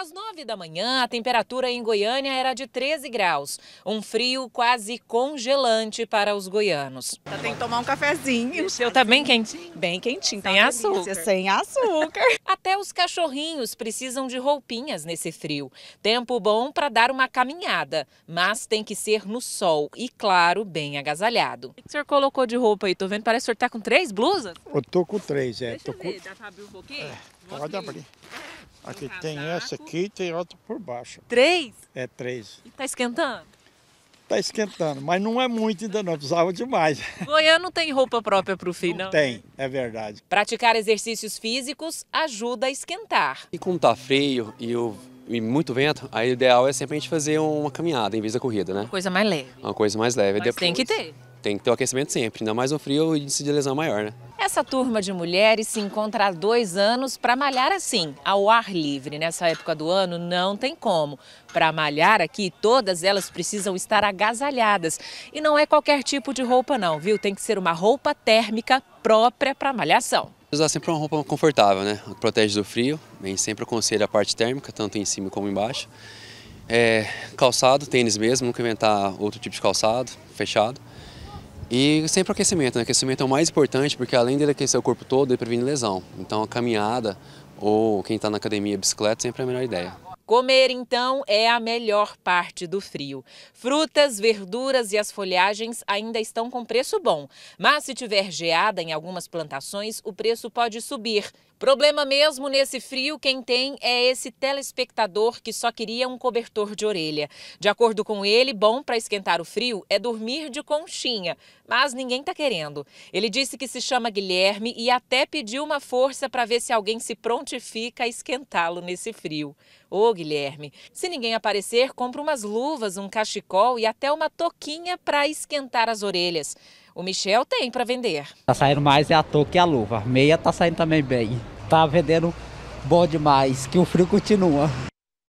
Às 9 da manhã, a temperatura em Goiânia era de 13 graus, um frio quase congelante para os goianos. Tem que tomar um cafezinho. O seu tá bem quentinho? Bem quentinho, sem açúcar. Sem açúcar. Até os cachorrinhos precisam de roupinhas nesse frio. Tempo bom para dar uma caminhada, mas tem que ser no sol e, claro, bem agasalhado. O que o senhor colocou de roupa aí? Tô vendo, parece que o senhor tá com três blusas. Eu tô com três, é. Deixa tô eu ver, com... dá pra abrir um pouquinho? É, pode abrir. Aqui um tem essa aqui e tem outra por baixo. Três? É três. E tá esquentando? Tá esquentando, mas não é muito ainda não, precisava demais. Goiânia não tem roupa própria para o filho, não? não? Tem, é verdade. Praticar exercícios físicos ajuda a esquentar. E como tá frio e o e muito vento, aí o ideal é sempre a gente fazer uma caminhada em vez da corrida, né? Uma coisa mais leve. Uma coisa mais leve. Mas Depois, tem que ter. Tem que ter o aquecimento sempre, ainda mais no frio e índice de lesão é maior, né? Essa turma de mulheres se encontra há dois anos para malhar assim, ao ar livre. Nessa época do ano não tem como. Para malhar aqui, todas elas precisam estar agasalhadas. E não é qualquer tipo de roupa não, viu? Tem que ser uma roupa térmica própria para malhação. Usar sempre uma roupa confortável, né? Protege do frio. Bem, sempre aconselho a parte térmica, tanto em cima como embaixo. É, calçado, tênis mesmo, nunca inventar outro tipo de calçado, fechado. E sempre aquecimento, né? Aquecimento é o mais importante porque além de aquecer o corpo todo, ele previne lesão. Então a caminhada ou quem está na academia bicicleta sempre é a melhor ideia. Comer, então, é a melhor parte do frio. Frutas, verduras e as folhagens ainda estão com preço bom. Mas se tiver geada em algumas plantações, o preço pode subir. Problema mesmo nesse frio, quem tem é esse telespectador que só queria um cobertor de orelha. De acordo com ele, bom para esquentar o frio é dormir de conchinha, mas ninguém está querendo. Ele disse que se chama Guilherme e até pediu uma força para ver se alguém se prontifica a esquentá-lo nesse frio. Ô, Guilherme, se ninguém aparecer, compra umas luvas, um cachecol e até uma toquinha para esquentar as orelhas. O Michel tem para vender. Tá saindo mais é a touca e a luva. Meia tá saindo também bem. Tá vendendo bom demais, que o frio continua.